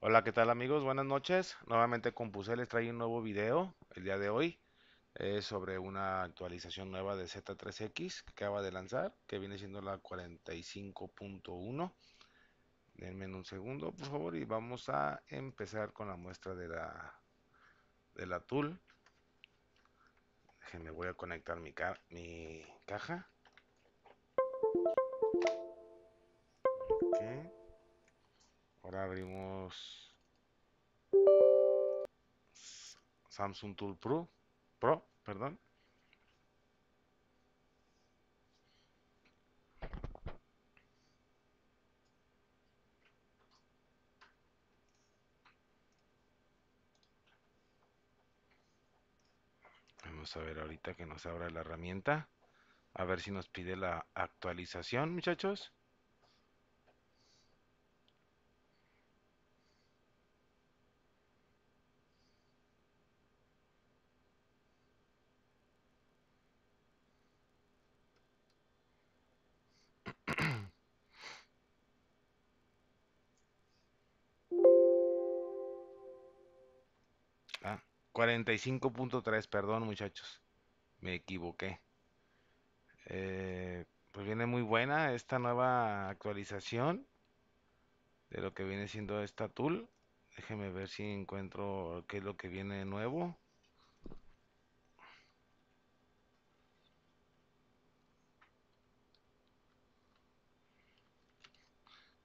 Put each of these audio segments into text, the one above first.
Hola, ¿qué tal amigos? Buenas noches. Nuevamente Compuse les traigo un nuevo video el día de hoy es eh, sobre una actualización nueva de Z3X que acaba de lanzar, que viene siendo la 45.1. Denme un segundo, por favor, y vamos a empezar con la muestra de la, de la tool. Déjenme, voy a conectar mi, mi caja. Ahora abrimos Samsung Tool Pro, Pro, perdón. Vamos a ver ahorita que nos abra la herramienta. A ver si nos pide la actualización, muchachos. 45.3, ah, perdón muchachos. Me equivoqué. Eh, pues viene muy buena esta nueva actualización de lo que viene siendo esta tool. Déjenme ver si encuentro qué es lo que viene de nuevo.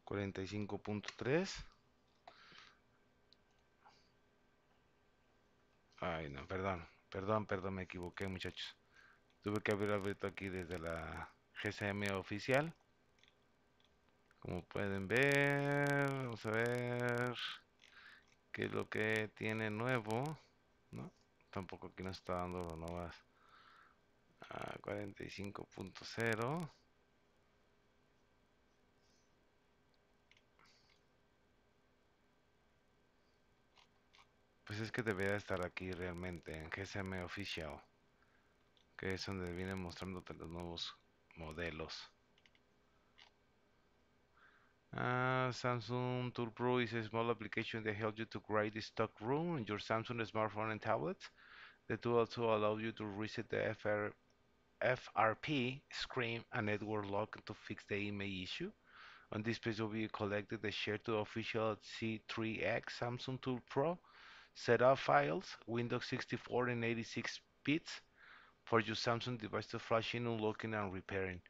¿45.3? Ay, no, perdón, perdón, perdón, me equivoqué, muchachos. Tuve que abrir abierto aquí desde la GCM oficial. Como pueden ver, vamos a ver qué es lo que tiene nuevo. No, tampoco aquí nos está dando lo nuevas. Ah, a 45.0 Pues es que debería estar aquí realmente en GSM Official, que es donde viene mostrándote los nuevos modelos. Ah, Samsung Tour Pro is a small application that helps you to create the stock room on your Samsung smartphone and tablet. The tool also allows you to reset the FR FRP screen and network lock to fix the image issue. On this page will be collected the share to official C3X Samsung Tool Pro setup files, Windows 64 and 86 bits for your Samsung device to flashing, unlocking and repairing.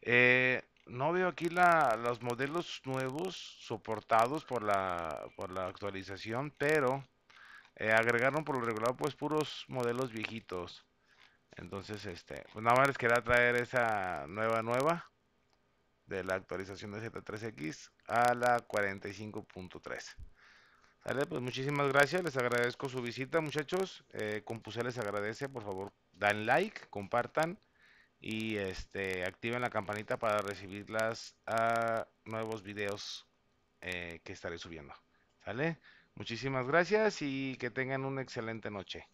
Eh, no veo aquí los modelos nuevos soportados por la, por la actualización, pero eh, agregaron por lo regular pues puros modelos viejitos. Entonces, este, pues nada más les quería traer esa nueva nueva de la actualización de Z3X a la 45.3 pues muchísimas gracias, les agradezco su visita, muchachos. Eh, Compuse les agradece, por favor, dan like, compartan y este activen la campanita para recibir las nuevos videos eh, que estaré subiendo. ¿Sale? Muchísimas gracias y que tengan una excelente noche.